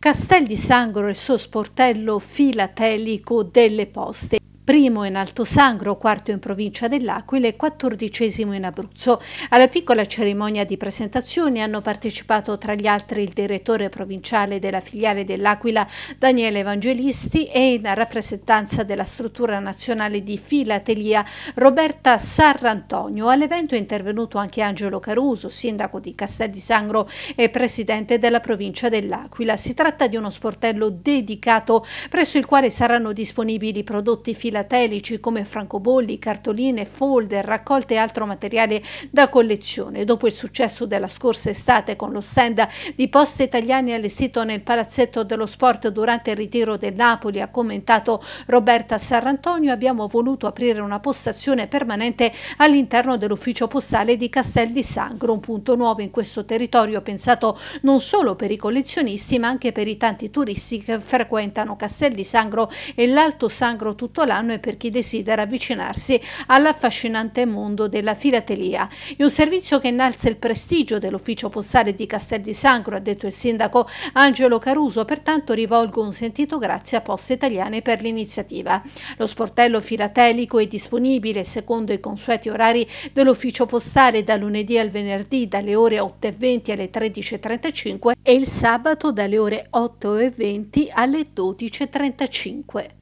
Castel di Sangro e il suo sportello filatelico delle poste primo in Alto Sangro, quarto in provincia dell'Aquila e quattordicesimo in Abruzzo. Alla piccola cerimonia di presentazione hanno partecipato tra gli altri il direttore provinciale della filiale dell'Aquila Daniele Evangelisti e in rappresentanza della struttura nazionale di filatelia Roberta Sarrantonio. All'evento è intervenuto anche Angelo Caruso, sindaco di Castel di Sangro e presidente della provincia dell'Aquila. Si tratta di uno sportello dedicato presso il quale saranno disponibili prodotti filatelici filatelici come francobolli, cartoline, folder, raccolte e altro materiale da collezione. Dopo il successo della scorsa estate con lo stand di Poste Italiane allestito nel Palazzetto dello Sport durante il ritiro del Napoli, ha commentato Roberta Sarrantonio, abbiamo voluto aprire una postazione permanente all'interno dell'ufficio postale di Castel di Sangro, un punto nuovo in questo territorio pensato non solo per i collezionisti ma anche per i tanti turisti che frequentano Castel di Sangro e l'Alto Sangro tutto l'anno italiano e per chi desidera avvicinarsi all'affascinante mondo della filatelia. È un servizio che innalza il prestigio dell'ufficio postale di Castel di Sangro, ha detto il sindaco Angelo Caruso, pertanto rivolgo un sentito grazie a Poste Italiane per l'iniziativa. Lo sportello filatelico è disponibile secondo i consueti orari dell'ufficio postale da lunedì al venerdì dalle ore 8.20 alle 13.35 e il sabato dalle ore 8.20 alle 12.35.